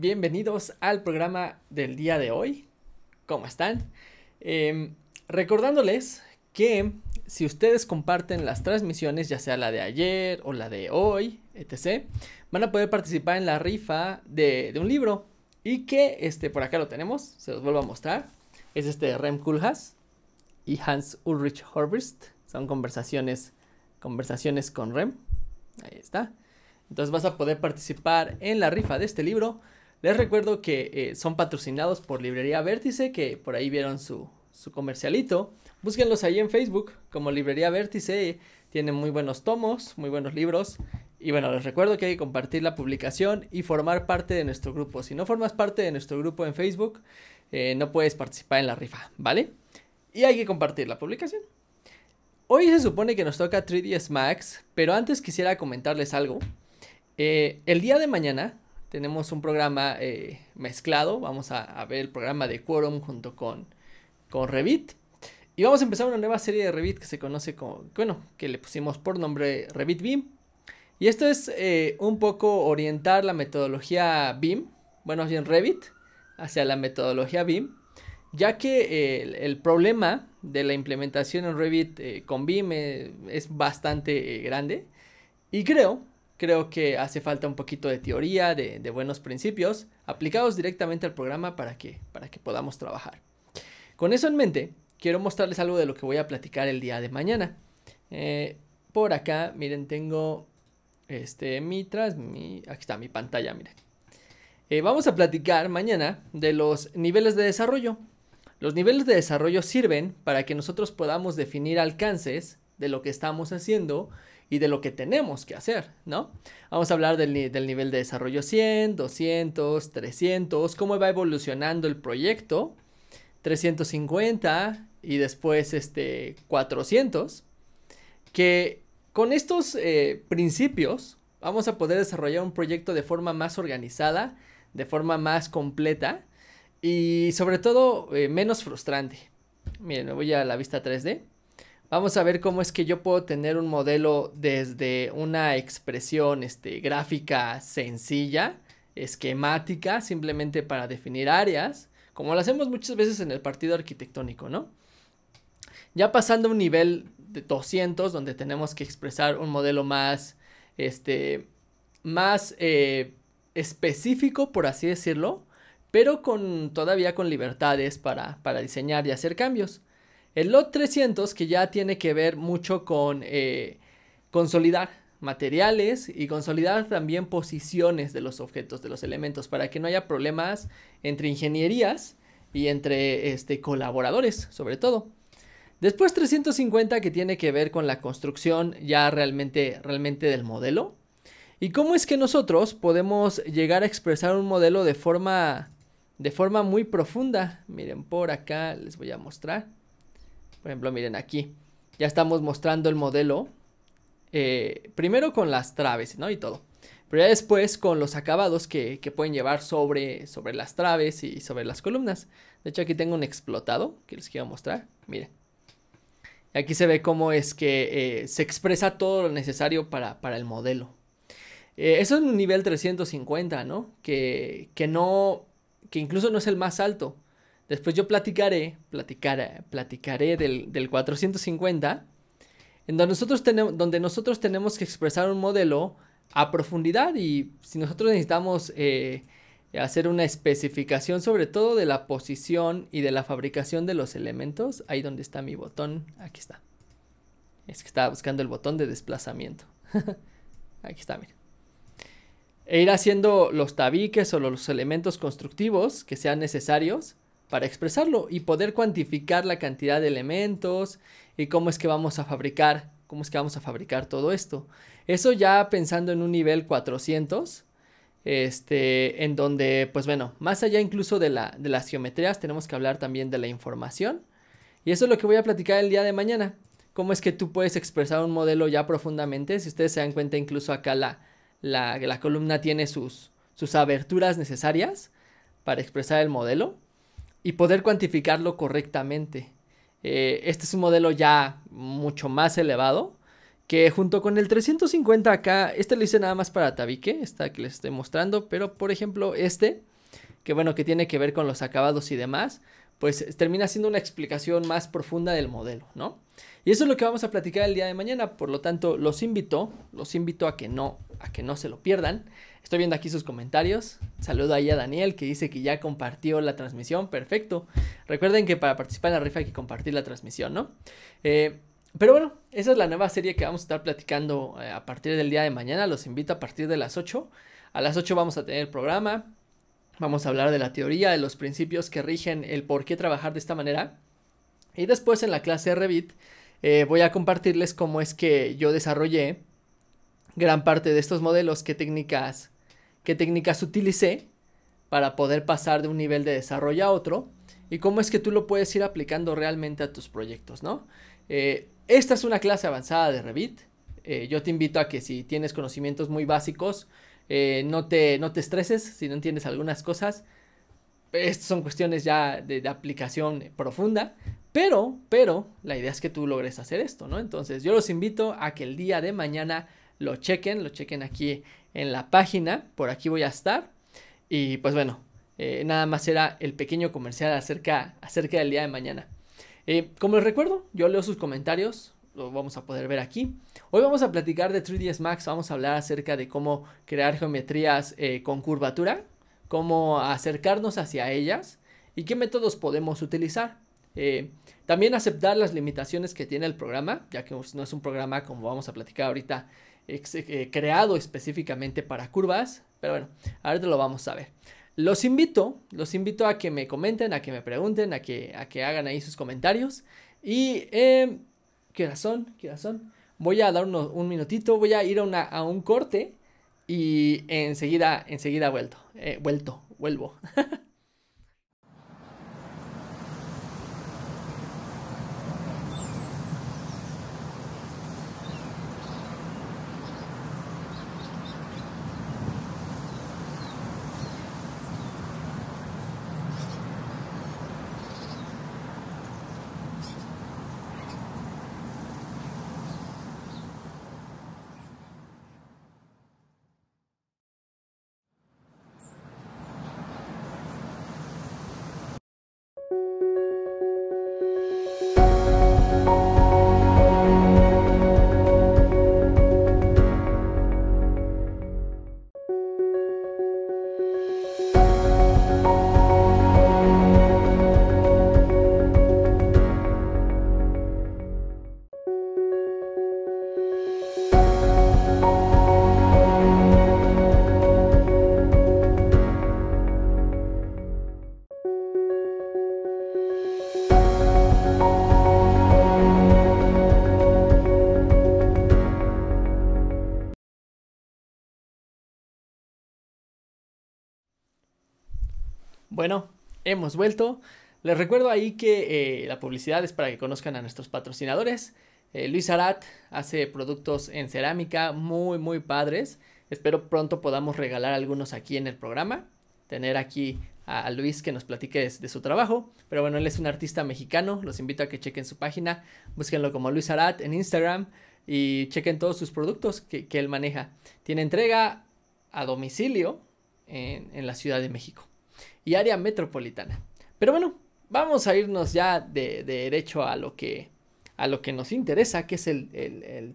bienvenidos al programa del día de hoy. ¿Cómo están? Em, recordándoles que si ustedes comparten las transmisiones, ya sea la de ayer o la de hoy, etc., van a poder participar en la rifa de, un libro. Y que este, por acá lo tenemos, se los vuelvo a mostrar. Es este Rem Koolhaas y Hans Ulrich Horst. Son conversaciones, conversaciones con Rem. Ahí está. Entonces vas a poder participar en la rifa de este libro les recuerdo que eh, son patrocinados por Librería Vértice, que por ahí vieron su, comercialito. Búsquenlos ahí en Facebook como Librería Vértice. Tienen muy buenos tomos, muy buenos libros. Y bueno, les recuerdo que hay que compartir la publicación y formar parte de nuestro grupo. Si no formas parte de nuestro grupo en Facebook, eh, no puedes participar en la rifa, ¿vale? Y hay que compartir la publicación. Hoy se supone que nos toca 3ds Max, pero antes quisiera comentarles algo. Eh, el día de mañana, tenemos un programa eh, mezclado. Vamos a, ver el programa de Quorum junto con, con Revit. Y vamos a empezar una nueva serie de Revit que se conoce como, bueno, que le pusimos por nombre Revit BIM. Y esto es eh, un poco orientar la metodología BIM, bueno, bien Revit, hacia la metodología BIM, ya que eh, el, problema de la implementación en Revit con BIM es bastante grande. Y creo Creo que hace falta un poquito de teoría, de, buenos principios, aplicados directamente al programa para que, para que podamos trabajar. Con eso en mente, quiero mostrarles algo de lo que voy a platicar el día de mañana. Eh, por acá, miren, tengo este, mi tras, mi, aquí está mi pantalla, miren. Eh, vamos a platicar mañana de los niveles de desarrollo. Los niveles de desarrollo sirven para que nosotros podamos definir alcances de lo que estamos haciendo y de lo que tenemos que hacer, ¿no? Vamos a hablar del, nivel de desarrollo 100, 200, 300, cómo va evolucionando el proyecto, 350 y después este 400, que con estos eh, principios vamos a poder desarrollar un proyecto de forma más organizada, de forma más completa y sobre todo eh, menos frustrante. Miren, me voy a la vista 3D. Vamos a ver cómo es que yo puedo tener un modelo desde una expresión este, gráfica sencilla, esquemática, simplemente para definir áreas, como lo hacemos muchas veces en el partido arquitectónico, ¿no? Ya pasando a un nivel de 200, donde tenemos que expresar un modelo más, este, más eh, específico, por así decirlo, pero con todavía con libertades para diseñar y hacer cambios. El lot 300 que ya tiene que ver mucho con eh, consolidar materiales y consolidar también posiciones de los objetos, de los elementos, para que no haya problemas entre ingenierías y entre este, colaboradores, sobre todo. Después 350 que tiene que ver con la construcción ya realmente, realmente del modelo. ¿Y cómo es que nosotros podemos llegar a expresar un modelo de forma, de forma muy profunda? Miren, por acá les voy a mostrar. Por ejemplo, miren aquí, ya estamos mostrando el modelo, eh, primero con las traves, ¿no? Y todo. Pero ya después con los acabados que, pueden llevar sobre, sobre las traves y sobre las columnas. De hecho, aquí tengo un explotado que les quiero mostrar. Miren. Aquí se ve cómo es que eh, se expresa todo lo necesario para, el modelo. Eh, eso es un nivel 350, ¿no? Que, que no, que incluso no es el más alto. Después yo platicaré, platicaré, platicaré del, 450, en donde nosotros, tenemos, donde nosotros tenemos que expresar un modelo a profundidad y si nosotros necesitamos eh, hacer una especificación sobre todo de la posición y de la fabricación de los elementos, ahí donde está mi botón, aquí está. Es que estaba buscando el botón de desplazamiento. aquí está, miren. E ir haciendo los tabiques o los elementos constructivos que sean necesarios para expresarlo y poder cuantificar la cantidad de elementos y cómo es que vamos a fabricar, cómo es que vamos a fabricar todo esto. Eso ya pensando en un nivel 400, este, en donde, pues bueno, más allá incluso de, la, de las geometrías, tenemos que hablar también de la información. Y eso es lo que voy a platicar el día de mañana. Cómo es que tú puedes expresar un modelo ya profundamente. Si ustedes se dan cuenta, incluso acá la, la, la columna tiene sus, sus aberturas necesarias para expresar el modelo y poder cuantificarlo correctamente. Eh, este es un modelo ya mucho más elevado que junto con el 350 acá, este lo hice nada más para tabique, esta que les estoy mostrando, pero por ejemplo este, que bueno, que tiene que ver con los acabados y demás, pues termina siendo una explicación más profunda del modelo, ¿no? Y eso es lo que vamos a platicar el día de mañana, por lo tanto los invito, los invito a que no, a que no se lo pierdan. Estoy viendo aquí sus comentarios. Saludo ahí a Daniel que dice que ya compartió la transmisión. Perfecto. Recuerden que para participar en la rifa hay que compartir la transmisión, ¿no? Eh, pero bueno, esa es la nueva serie que vamos a estar platicando eh, a partir del día de mañana. Los invito a partir de las 8. A las 8 vamos a tener el programa. Vamos a hablar de la teoría, de los principios que rigen el por qué trabajar de esta manera. Y después en la clase Revit eh, voy a compartirles cómo es que yo desarrollé gran parte de estos modelos, qué técnicas qué técnicas utilicé para poder pasar de un nivel de desarrollo a otro y cómo es que tú lo puedes ir aplicando realmente a tus proyectos, ¿no? Eh, esta es una clase avanzada de Revit. Eh, yo te invito a que si tienes conocimientos muy básicos, eh, no, te, no te estreses si no entiendes algunas cosas. Estas son cuestiones ya de, aplicación profunda, pero, pero la idea es que tú logres hacer esto, ¿no? Entonces yo los invito a que el día de mañana lo chequen, lo chequen aquí en la página, por aquí voy a estar. Y pues bueno, eh, nada más era el pequeño comercial acerca, acerca del día de mañana. Eh, como les recuerdo, yo leo sus comentarios, lo vamos a poder ver aquí. Hoy vamos a platicar de 3ds Max, vamos a hablar acerca de cómo crear geometrías eh, con curvatura, cómo acercarnos hacia ellas y qué métodos podemos utilizar. también aceptar las limitaciones que tiene el programa, ya que pues, no es un programa como vamos a platicar ahorita eh, creado específicamente para curvas, pero bueno, ahorita lo vamos a ver. Los invito, los invito a que me comenten, a que me pregunten, a que, a que hagan ahí sus comentarios. Y, eh, ¿qué razón? ¿Qué razón? Voy a dar un minutito, voy a ir a, un corte y enseguida, enseguida vuelto, eh, vuelto, vuelvo. Bueno, hemos vuelto. Les recuerdo ahí que eh, la publicidad es para que conozcan a nuestros patrocinadores. Eh, Luis Arat hace productos en cerámica muy, muy padres. Espero pronto podamos regalar algunos aquí en el programa. Tener aquí a, Luis que nos platique de, su trabajo. Pero bueno, él es un artista mexicano. Los invito a que chequen su página. Búsquenlo como Luis Arat en Instagram y chequen todos sus productos que, él maneja. Tiene entrega a domicilio en la Ciudad de México y área metropolitana. Pero bueno, vamos a irnos ya de, derecho a lo que a lo que nos interesa, que es el,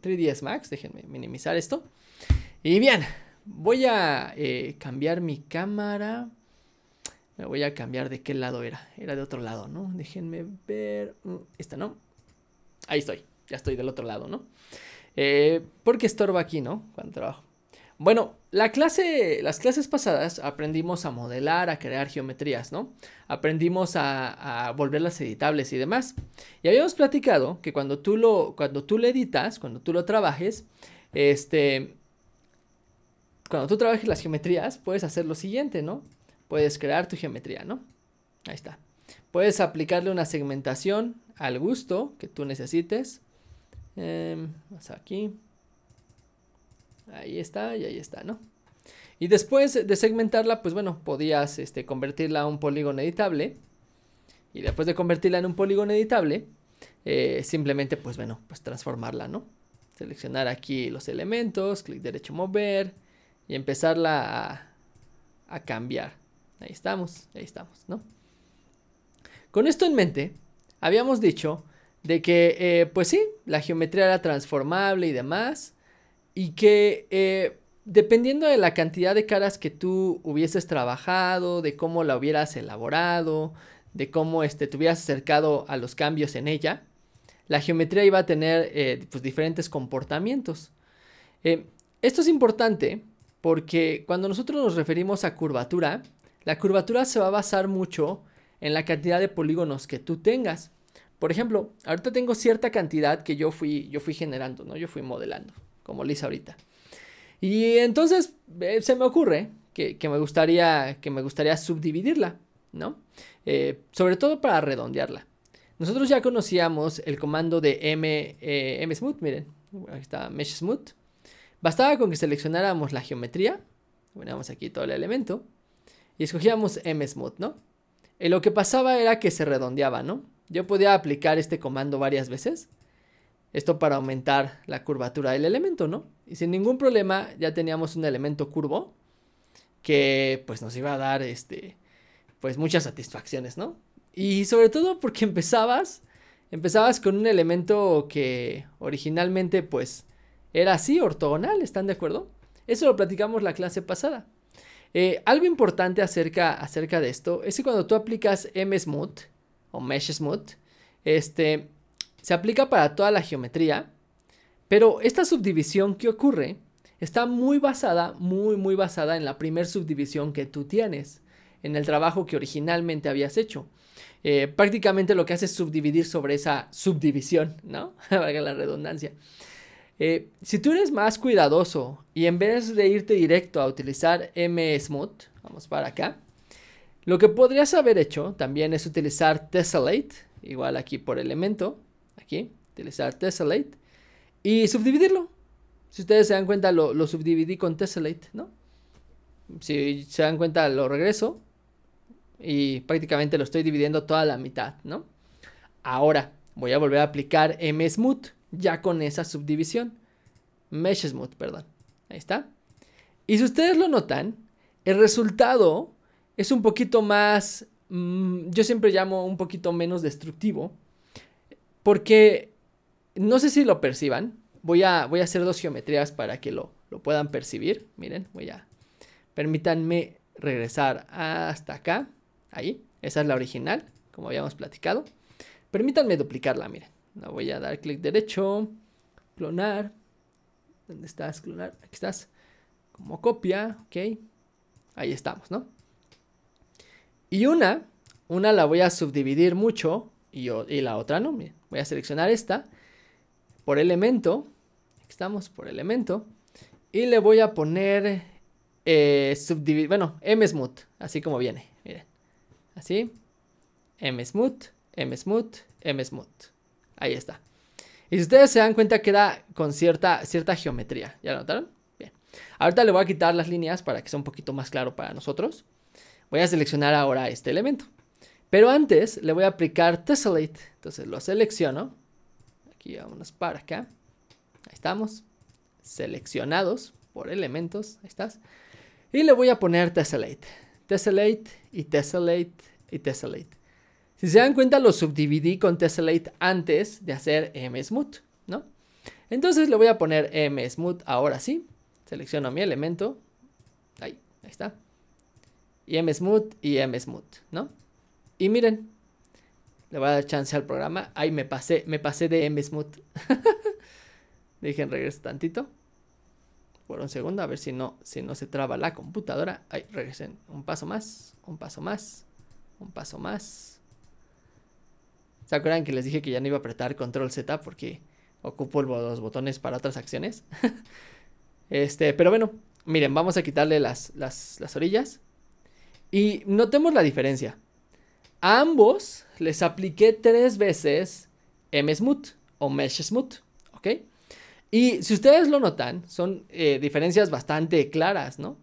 3ds Max. Déjenme minimizar esto. Y bien, voy a eh, cambiar mi cámara. Me voy a cambiar de qué lado era. Era de otro lado, ¿no? Déjenme ver. Mm, esta, ¿no? Ahí estoy. Ya estoy del otro lado, ¿no? Eh, porque estorba aquí, ¿no? Cuando trabajo. Bueno, clase, las clases pasadas aprendimos a modelar, a crear geometrías, ¿no? Aprendimos a, volverlas editables y demás. Y habíamos platicado que cuando tú lo, cuando tú lo editas, cuando tú lo trabajes, este, cuando tú trabajes las geometrías, puedes hacer lo siguiente, ¿no? Puedes crear tu geometría, ¿no? Ahí está. Puedes aplicarle una segmentación al gusto que tú necesites. Em, aquí ahí está y ahí está, ¿no? Y después de segmentarla, pues bueno, podías este, convertirla a un polígono editable. Y después de convertirla en un polígono editable, eh, simplemente, pues bueno, pues transformarla, ¿no? Seleccionar aquí los elementos, clic derecho mover y empezarla a, cambiar. Ahí estamos, ahí estamos, ¿no? Con esto en mente, habíamos dicho de que, eh, pues sí, la geometría era transformable y demás y que eh, dependiendo de la cantidad de caras que tú hubieses trabajado, de cómo la hubieras elaborado, de cómo este, te hubieras acercado a los cambios en ella, la geometría iba a tener eh, pues, diferentes comportamientos. Eh, esto es importante porque cuando nosotros nos referimos a curvatura, la curvatura se va a basar mucho en la cantidad de polígonos que tú tengas. Por ejemplo, ahorita tengo cierta cantidad que yo fui, yo fui generando, ¿no? Yo fui modelando como lisa ahorita. Y entonces eh, se me ocurre que, me gustaría, que me gustaría subdividirla, ¿no? Eh, sobre todo para redondearla. Nosotros ya conocíamos el comando de M, eh, M smooth, miren, aquí está mesh smooth. Bastaba con que seleccionáramos la geometría, poníamos aquí todo el elemento, y escogíamos M smooth, ¿no? Y lo que pasaba era que se redondeaba, ¿no? Yo podía aplicar este comando varias veces esto para aumentar la curvatura del elemento, ¿no? Y sin ningún problema ya teníamos un elemento curvo que pues nos iba a dar este pues muchas satisfacciones, ¿no? Y sobre todo porque empezabas empezabas con un elemento que originalmente pues era así ortogonal, ¿están de acuerdo? Eso lo platicamos la clase pasada. Eh, algo importante acerca, acerca de esto es que cuando tú aplicas smooth o Mesh Smooth, este, se aplica para toda la geometría, pero esta subdivisión que ocurre está muy basada, muy, muy basada en la primer subdivisión que tú tienes, en el trabajo que originalmente habías hecho. Eh, prácticamente lo que hace es subdividir sobre esa subdivisión, ¿no? Valga la redundancia. Eh, si tú eres más cuidadoso y en vez de irte directo a utilizar MSmooth, vamos para acá, lo que podrías haber hecho también es utilizar Tessellate, igual aquí por elemento, aquí, utilizar tessellate y subdividirlo. Si ustedes se dan cuenta, lo, subdividí con tessellate, ¿no? Si se dan cuenta, lo regreso y prácticamente lo estoy dividiendo toda la mitad, ¿no? Ahora voy a volver a aplicar msmooth ya con esa subdivisión. Mesh smooth, perdón. Ahí está. Y si ustedes lo notan, el resultado es un poquito más, mm, yo siempre llamo un poquito menos destructivo porque no sé si lo perciban. Voy a, voy a hacer dos geometrías para que lo, puedan percibir. Miren, voy a... Permítanme regresar hasta acá. Ahí. Esa es la original, como habíamos platicado. Permítanme duplicarla, miren. La voy a dar clic derecho. Clonar. ¿Dónde estás? Clonar. Aquí estás. Como copia. Ok. Ahí estamos, ¿no? Y una, una la voy a subdividir mucho y, y la otra no, miren. Voy a seleccionar esta por elemento. Aquí estamos por elemento. Y le voy a poner eh, subdividir, bueno, msmooth, así como viene. Miren, así. msmooth, msmooth, msmooth. Ahí está. Y si ustedes se dan cuenta queda con cierta, cierta geometría. ¿Ya notaron? Bien. Ahorita le voy a quitar las líneas para que sea un poquito más claro para nosotros. Voy a seleccionar ahora este elemento. Pero antes le voy a aplicar Tessellate. Entonces lo selecciono. Aquí vámonos para acá. Ahí estamos. Seleccionados por elementos. Ahí estás. Y le voy a poner Tessellate. Tessellate y Tessellate y Tessellate. Si se dan cuenta, lo subdividí con Tessellate antes de hacer MSmooth, ¿no? Entonces le voy a poner MSmooth ahora sí. Selecciono mi elemento. Ahí, ahí está. Y MSmooth y MSmooth, ¿no? Y miren, le voy a dar chance al programa. Ahí me pasé, me pasé de MSmooth. Dejen regreso tantito. Por un segundo, a ver si no, si no se traba la computadora. ¡Ay! regresen. Un paso más, un paso más, un paso más. ¿Se acuerdan que les dije que ya no iba a apretar control Z porque ocupo los botones para otras acciones? este, pero bueno, miren, vamos a quitarle las, las orillas. Y notemos la diferencia. A ambos les apliqué tres veces M-Smooth o Mesh Smooth, ¿ok? Y si ustedes lo notan, son eh, diferencias bastante claras, ¿no?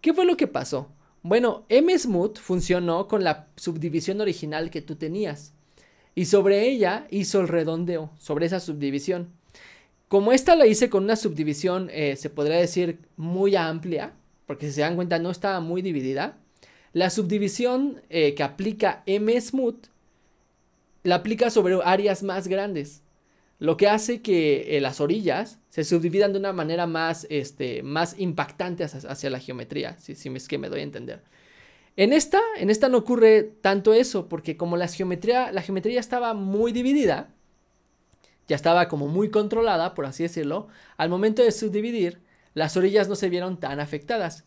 ¿Qué fue lo que pasó? Bueno, m funcionó con la subdivisión original que tú tenías y sobre ella hizo el redondeo, sobre esa subdivisión. Como esta la hice con una subdivisión, eh, se podría decir, muy amplia, porque si se dan cuenta no estaba muy dividida, la subdivisión eh, que aplica m la aplica sobre áreas más grandes, lo que hace que eh, las orillas se subdividan de una manera más, este, más impactante hacia, la geometría, si, es que me doy a entender. En esta, en esta no ocurre tanto eso, porque como la geometría, la geometría estaba muy dividida, ya estaba como muy controlada, por así decirlo, al momento de subdividir, las orillas no se vieron tan afectadas.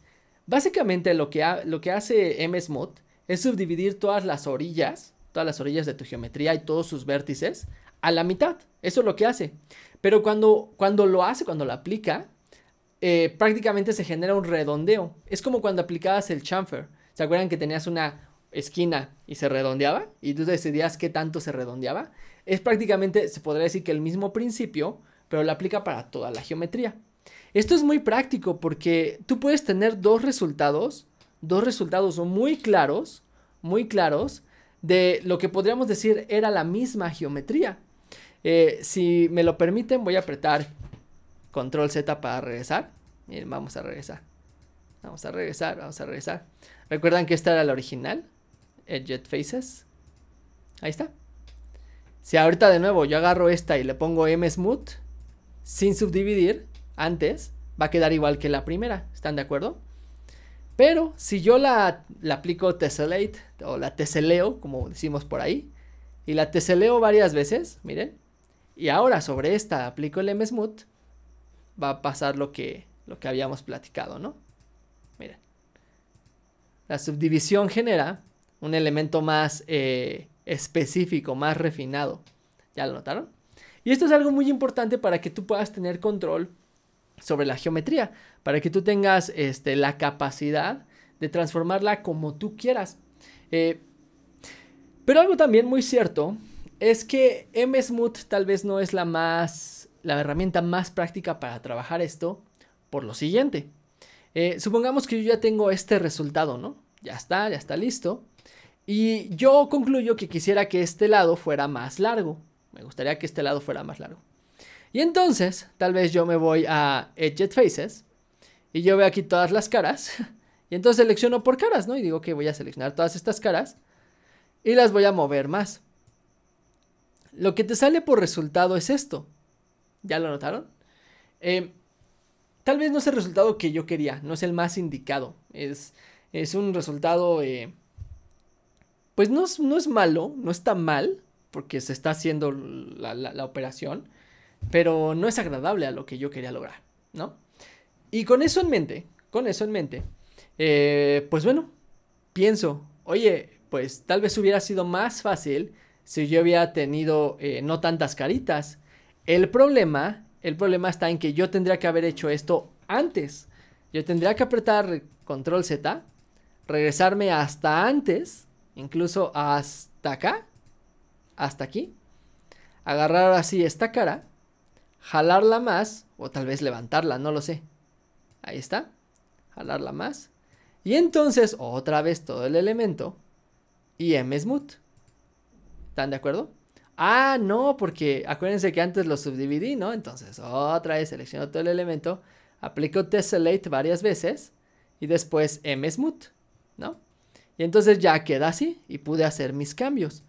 Básicamente lo que, lo que hace MSMOD es subdividir todas las orillas, todas las orillas de tu geometría y todos sus vértices a la mitad. Eso es lo que hace. Pero cuando, cuando lo hace, cuando lo aplica, eh, prácticamente se genera un redondeo. Es como cuando aplicabas el chamfer. ¿Se acuerdan que tenías una esquina y se redondeaba? Y tú decidías qué tanto se redondeaba. Es prácticamente, se podría decir que el mismo principio, pero lo aplica para toda la geometría. Esto es muy práctico porque tú puedes tener dos resultados, dos resultados muy claros, muy claros, de lo que podríamos decir era la misma geometría. Eh, si me lo permiten, voy a apretar control Z para regresar. vamos a regresar. Vamos a regresar, vamos a regresar. ¿Recuerdan que esta era la original? Edge Faces. Ahí está. Si ahorita de nuevo yo agarro esta y le pongo M Smooth sin subdividir, antes, va a quedar igual que la primera, ¿están de acuerdo? Pero si yo la, aplico tessellate o la teseleo, como decimos por ahí, y la teseleo varias veces, miren, y ahora sobre esta aplico el msmooth, va a pasar lo que, lo que habíamos platicado, ¿no? Miren, la subdivisión genera un elemento más eh, específico, más refinado, ¿ya lo notaron? Y esto es algo muy importante para que tú puedas tener control sobre la geometría, para que tú tengas este, la capacidad de transformarla como tú quieras. Eh, pero algo también muy cierto es que MSmooth tal vez no es la más la herramienta más práctica para trabajar esto por lo siguiente. Eh, supongamos que yo ya tengo este resultado, ¿no? Ya está, ya está listo. Y yo concluyo que quisiera que este lado fuera más largo. Me gustaría que este lado fuera más largo. Y entonces, tal vez yo me voy a Edge Faces y yo veo aquí todas las caras. Y entonces selecciono por caras, ¿no? Y digo que voy a seleccionar todas estas caras y las voy a mover más. Lo que te sale por resultado es esto. ¿Ya lo notaron? Em, tal vez no es el resultado que yo quería, no es el más indicado. Es, es un resultado, eh, pues no es, no es malo, no está mal, porque se está haciendo la operación pero no es agradable a lo que yo quería lograr, ¿no? Y con eso en mente, con eso en mente, eh, pues bueno, pienso, oye, pues tal vez hubiera sido más fácil si yo hubiera tenido eh, no tantas caritas. El problema, el problema está en que yo tendría que haber hecho esto antes. Yo tendría que apretar control Z, regresarme hasta antes, incluso hasta acá, hasta aquí, agarrar así esta cara jalarla más o tal vez levantarla, no lo sé. Ahí está, jalarla más. Y entonces otra vez todo el elemento y m smooth. ¿Están de acuerdo? Ah, no, porque acuérdense que antes lo subdividí, ¿no? Entonces otra vez selecciono todo el elemento, aplico tessellate varias veces y después m smooth, ¿no? Y entonces ya queda así y pude hacer mis cambios.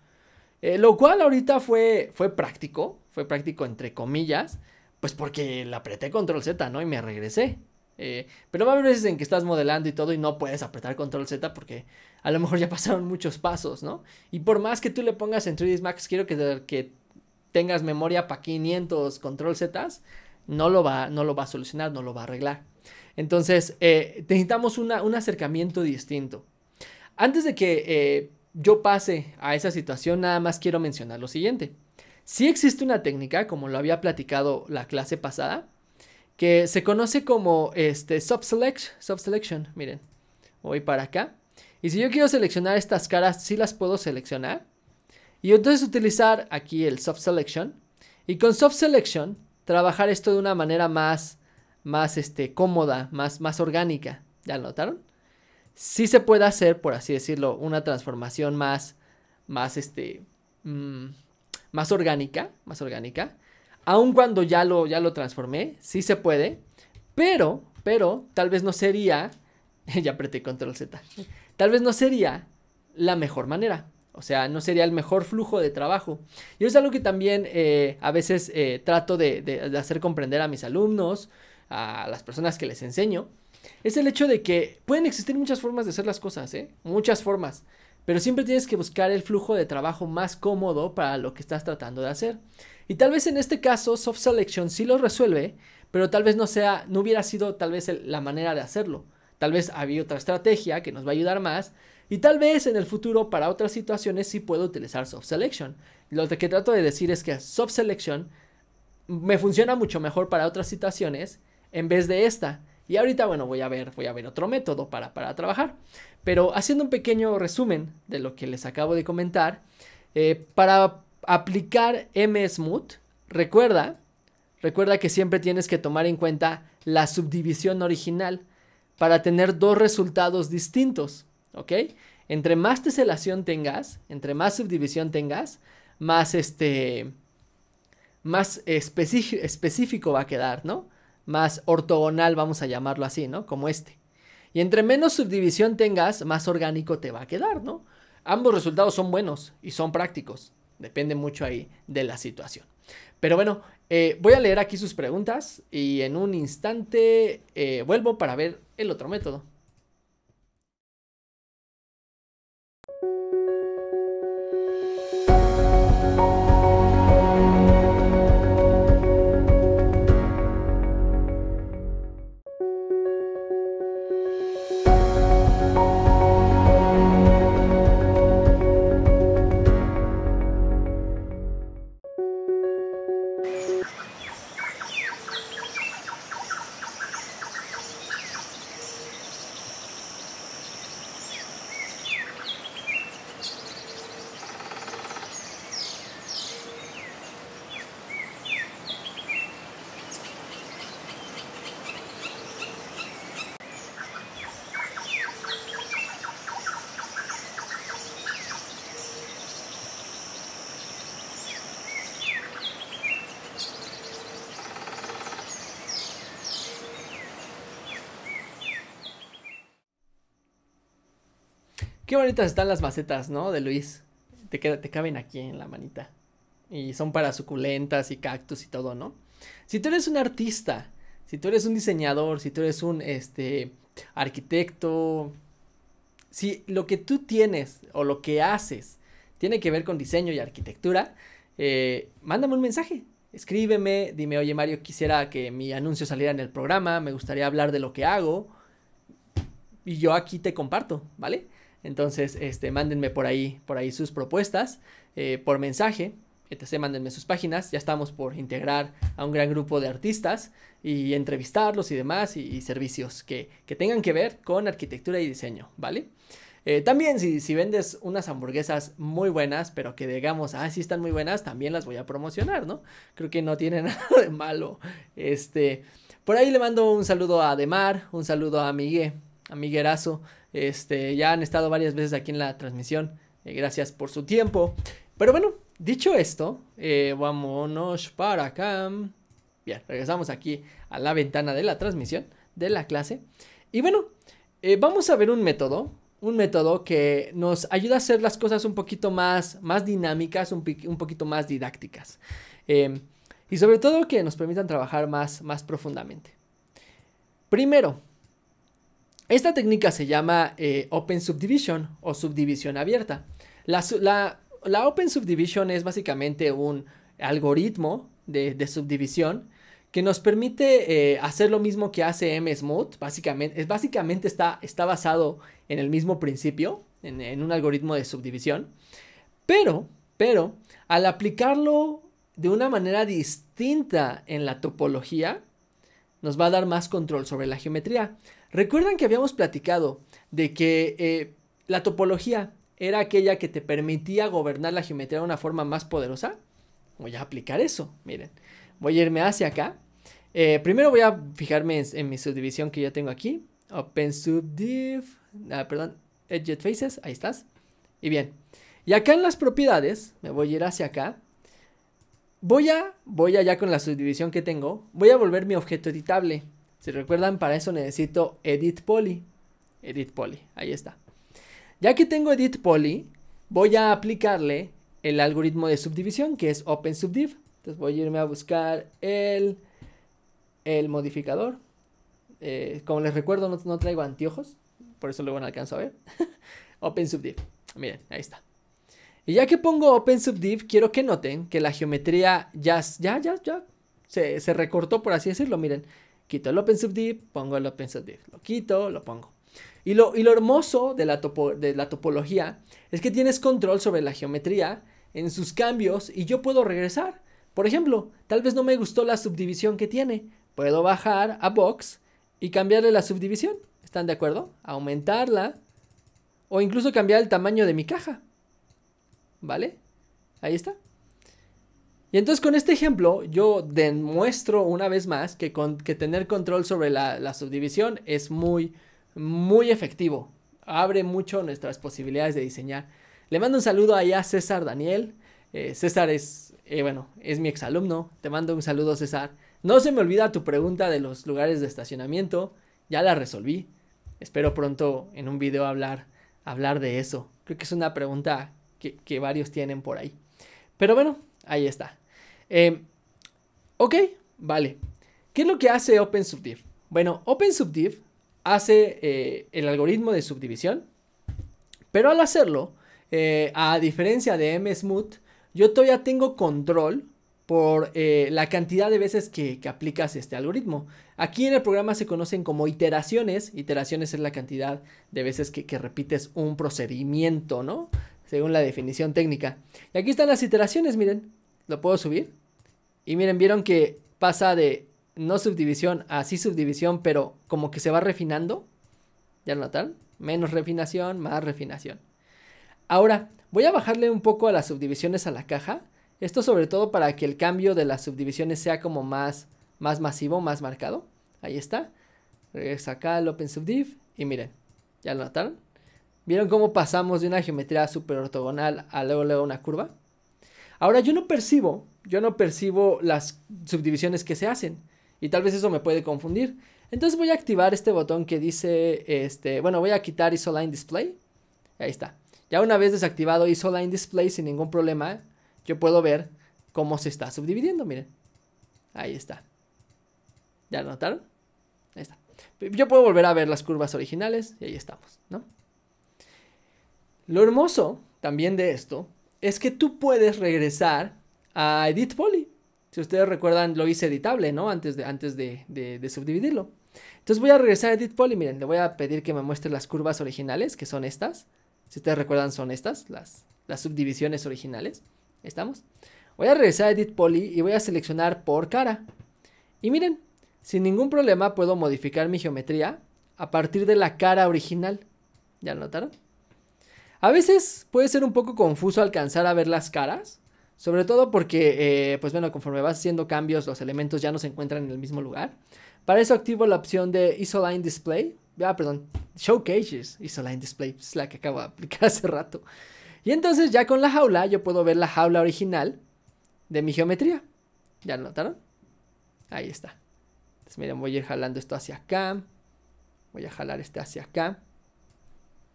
Eh, lo cual ahorita fue, fue práctico, fue práctico entre comillas, pues porque la apreté control Z, ¿no? Y me regresé. Eh, pero va a haber veces en que estás modelando y todo y no puedes apretar control Z porque a lo mejor ya pasaron muchos pasos, ¿no? Y por más que tú le pongas en 3ds Max, quiero que, tengas memoria para 500 control Z, no lo, va, no lo va a solucionar, no lo va a arreglar. Entonces, eh, necesitamos un acercamiento distinto. Antes de que eh, yo pase a esa situación, nada más quiero mencionar lo siguiente. Sí existe una técnica, como lo había platicado la clase pasada, que se conoce como este soft subselection, miren, voy para acá. Y si yo quiero seleccionar estas caras, sí las puedo seleccionar. Y entonces utilizar aquí el soft selection. Y con soft selection, trabajar esto de una manera más, más este, cómoda, más, más orgánica. ¿Ya lo notaron? Sí se puede hacer, por así decirlo, una transformación más, más este, mm, más orgánica, más orgánica. Aun cuando ya lo, ya lo transformé, sí se puede, pero, pero tal vez no sería, ya apreté control Z, tal vez no sería la mejor manera. O sea, no sería el mejor flujo de trabajo. Y es algo que también eh, a veces eh, trato de, de hacer comprender a mis alumnos, a las personas que les enseño, es el hecho de que pueden existir muchas formas de hacer las cosas, ¿eh? Muchas formas. Pero siempre tienes que buscar el flujo de trabajo más cómodo para lo que estás tratando de hacer. Y tal vez en este caso Soft Selection sí lo resuelve, pero tal vez no sea, no hubiera sido tal vez la manera de hacerlo. Tal vez había otra estrategia que nos va a ayudar más. Y tal vez en el futuro para otras situaciones sí puedo utilizar Soft Selection. Lo que trato de decir es que Soft Selection me funciona mucho mejor para otras situaciones en vez de esta. Y ahorita, bueno, voy a ver, voy a ver otro método para, para trabajar. Pero haciendo un pequeño resumen de lo que les acabo de comentar, eh, para aplicar MSmooth, recuerda, recuerda que siempre tienes que tomar en cuenta la subdivisión original para tener dos resultados distintos, ¿ok? Entre más teselación tengas, entre más subdivisión tengas, más este, más específico va a quedar, ¿no? Más ortogonal, vamos a llamarlo así, ¿no? Como este. Y entre menos subdivisión tengas, más orgánico te va a quedar, ¿no? Ambos resultados son buenos y son prácticos. Depende mucho ahí de la situación. Pero bueno, eh, voy a leer aquí sus preguntas y en un instante eh, vuelvo para ver el otro método. Qué bonitas están las macetas, ¿no? De Luis. Te, te caben aquí en la manita. Y son para suculentas y cactus y todo, ¿no? Si tú eres un artista, si tú eres un diseñador, si tú eres un este, arquitecto, si lo que tú tienes o lo que haces tiene que ver con diseño y arquitectura, eh, mándame un mensaje. Escríbeme, dime, oye Mario, quisiera que mi anuncio saliera en el programa, me gustaría hablar de lo que hago. Y yo aquí te comparto, ¿vale? Entonces, este, mándenme por ahí, por ahí sus propuestas, eh, por mensaje, etc. Mándenme sus páginas. Ya estamos por integrar a un gran grupo de artistas y entrevistarlos y demás y, servicios que, tengan que ver con arquitectura y diseño, ¿vale? Eh, también si, vendes unas hamburguesas muy buenas, pero que digamos, ah, sí están muy buenas, también las voy a promocionar, ¿no? Creo que no tiene nada de malo. Este, por ahí le mando un saludo a Demar, un saludo a Miguel, a Miguelazo. Este, ya han estado varias veces aquí en la transmisión. Eh, gracias por su tiempo. Pero bueno, dicho esto, eh, vámonos para acá. Bien, regresamos aquí a la ventana de la transmisión de la clase. Y bueno, eh, vamos a ver un método. Un método que nos ayuda a hacer las cosas un poquito más, más dinámicas, un, un poquito más didácticas. Em, y sobre todo que nos permitan trabajar más, más profundamente. Primero, esta técnica se llama eh, Open Subdivision o subdivisión abierta. La, Open Subdivision es básicamente un algoritmo de, subdivisión que nos permite eh, hacer lo mismo que hace MSmooth. Básicamente, básicamente está, basado en el mismo principio, en, un algoritmo de subdivisión. Pero, pero, al aplicarlo de una manera distinta en la topología, nos va a dar más control sobre la geometría. Recuerdan que habíamos platicado de que eh, la topología era aquella que te permitía gobernar la geometría de una forma más poderosa. Voy a aplicar eso, miren. Voy a irme hacia acá. Eh, primero voy a fijarme en, mi subdivisión que ya tengo aquí. Open subdiv, ah, perdón, edge faces, ahí estás. Y bien, y acá en las propiedades, me voy a ir hacia acá. Voy a, voy allá con la subdivisión que tengo, voy a volver mi objeto editable. Si recuerdan, para eso necesito edit poly. Edit poly, ahí está. Ya que tengo edit poly, voy a aplicarle el algoritmo de subdivisión que es open subdiv. Entonces voy a irme a buscar el, el modificador. Eh, como les recuerdo, no, traigo anteojos, por eso luego no alcanzo a ver. open subdiv. Miren, ahí está. Y ya que pongo open subdiv, quiero que noten que la geometría ya, ya, ya, se, se recortó, por así decirlo. Miren, Quito el open pongo el open Lo quito, lo pongo. Y lo, y lo hermoso de la, de la topología es que tienes control sobre la geometría en sus cambios y yo puedo regresar. Por ejemplo, tal vez no me gustó la subdivisión que tiene. Puedo bajar a box y cambiarle la subdivisión. ¿Están de acuerdo? Aumentarla o incluso cambiar el tamaño de mi caja. ¿Vale? Ahí está. Y entonces con este ejemplo yo demuestro una vez más que, tener control sobre la, subdivisión es muy, muy efectivo. Abre mucho nuestras posibilidades de diseñar. Le mando un saludo ahí a César Daniel. Eh, César es, eh, bueno, es mi exalumno. Te mando un saludo César. No se me olvida tu pregunta de los lugares de estacionamiento. Ya la resolví. Espero pronto en un video hablar, hablar de eso. Creo que es una pregunta que varios tienen por ahí. Pero bueno, ahí está. Em, ok, vale. ¿Qué es lo que hace OpenSubdiv? Bueno, OpenSubdiv hace eh, el algoritmo de subdivisión, pero al hacerlo, eh, a diferencia de MSmooth, yo todavía tengo control por eh, la cantidad de veces que, aplicas este algoritmo. Aquí en el programa se conocen como iteraciones. Iteraciones es la cantidad de veces que, que repites un procedimiento, ¿no? Según la definición técnica. Y aquí están las iteraciones, miren. Lo puedo subir. Y miren, vieron que pasa de no subdivisión a sí subdivisión, pero como que se va refinando. ¿Ya lo notaron? Menos refinación, más refinación. Ahora, voy a bajarle un poco a las subdivisiones a la caja. Esto sobre todo para que el cambio de las subdivisiones sea como más, más masivo, más marcado. Ahí está. Regresa acá al Open Subdiv. Y miren, ¿ya lo notaron? ¿Vieron cómo pasamos de una geometría super ortogonal a luego, luego una curva? Ahora yo no percibo yo no percibo las subdivisiones que se hacen y tal vez eso me puede confundir. Entonces voy a activar este botón que dice, este, bueno, voy a quitar Isoline Display. Ahí está. Ya una vez desactivado Isoline Display sin ningún problema, yo puedo ver cómo se está subdividiendo, miren. Ahí está. ¿Ya notaron? Ahí está. Yo puedo volver a ver las curvas originales y ahí estamos, ¿no? Lo hermoso también de esto es que tú puedes regresar a Edit Poly. Si ustedes recuerdan, lo hice editable, ¿no? Antes de, antes de, subdividirlo. Entonces voy a regresar a Edit Poly. Miren, le voy a pedir que me muestre las curvas originales, que son estas. Si ustedes recuerdan, son estas, las, las subdivisiones originales. ¿Estamos? Voy a regresar a Edit Poly y voy a seleccionar por cara. Y miren, sin ningún problema puedo modificar mi geometría a partir de la cara original. ¿Ya lo notaron? A veces puede ser un poco confuso alcanzar a ver las caras, sobre todo porque, eh, pues bueno, conforme vas haciendo cambios, los elementos ya no se encuentran en el mismo lugar. Para eso activo la opción de Isoline Display. Ah, perdón, Showcases Isoline Display, es la que acabo de aplicar hace rato. Y entonces ya con la jaula yo puedo ver la jaula original de mi geometría. ¿Ya lo notaron? Ahí está. Entonces miren, voy a ir jalando esto hacia acá. Voy a jalar este hacia acá.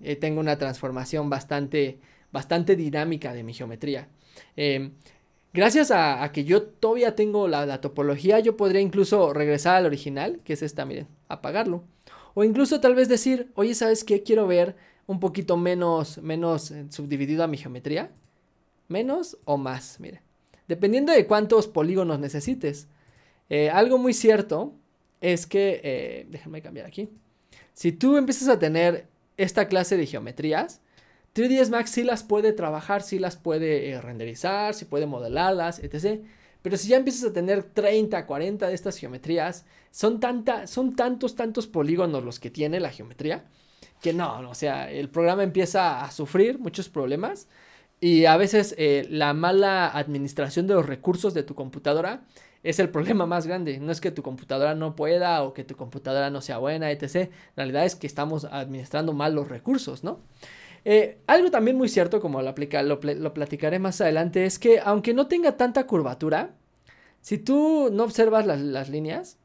Eh, tengo una transformación bastante, bastante dinámica de mi geometría. Em, gracias a, que yo todavía tengo la, topología, yo podría incluso regresar al original, que es esta, miren, apagarlo. O incluso tal vez decir, oye, ¿sabes qué? Quiero ver un poquito menos, menos eh, subdividido a mi geometría. Menos o más, miren. Dependiendo de cuántos polígonos necesites. Eh, algo muy cierto es que, eh, déjame cambiar aquí. Si tú empiezas a tener esta clase de geometrías, 3ds Max sí las puede trabajar, si las puede eh, renderizar, si puede modelarlas, etc. Pero si ya empiezas a tener 30, 40 de estas geometrías, son, tanta, son tantos, tantos polígonos los que tiene la geometría, que no, o sea, el programa empieza a sufrir muchos problemas y a veces eh, la mala administración de los recursos de tu computadora es el problema más grande. No es que tu computadora no pueda o que tu computadora no sea buena, etc. La realidad es que estamos administrando mal los recursos, ¿no? Eh, algo también muy cierto, como lo, lo, platicaré más adelante, es que aunque no tenga tanta curvatura, si tú no observas las, líneas,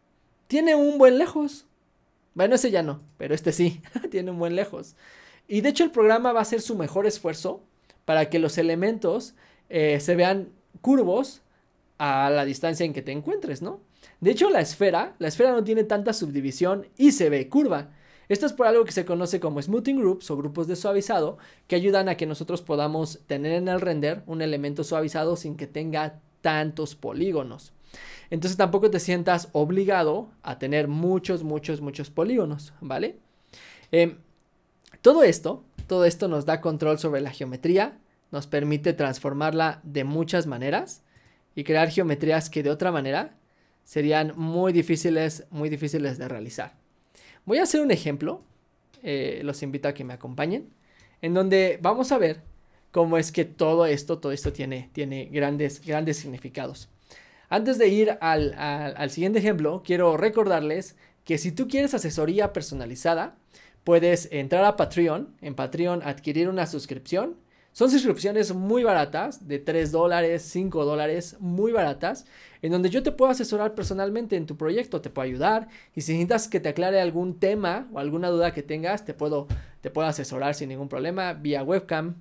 tiene un buen lejos. Bueno, ese ya no, pero este sí, tiene un buen lejos. Y de hecho el programa va a hacer su mejor esfuerzo para que los elementos eh, se vean curvos a la distancia en que te encuentres, ¿no? De hecho la esfera, la esfera no tiene tanta subdivisión y se ve curva. Esto es por algo que se conoce como smoothing groups o grupos de suavizado que ayudan a que nosotros podamos tener en el render un elemento suavizado sin que tenga tantos polígonos. Entonces tampoco te sientas obligado a tener muchos, muchos, muchos polígonos, ¿vale? Em, todo esto, todo esto nos da control sobre la geometría, nos permite transformarla de muchas maneras y crear geometrías que de otra manera serían muy difíciles, muy difíciles de realizar. Voy a hacer un ejemplo, eh, los invito a que me acompañen, en donde vamos a ver cómo es que todo esto, todo esto tiene, tiene grandes, grandes significados. Antes de ir al, al, al siguiente ejemplo, quiero recordarles que si tú quieres asesoría personalizada, puedes entrar a Patreon, en Patreon adquirir una suscripción son suscripciones muy baratas, de 3 dólares, 5 dólares, muy baratas, en donde yo te puedo asesorar personalmente en tu proyecto, te puedo ayudar y si necesitas que te aclare algún tema o alguna duda que tengas, te puedo, te puedo asesorar sin ningún problema vía webcam,